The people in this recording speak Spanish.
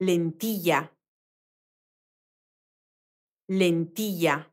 lentilla, lentilla.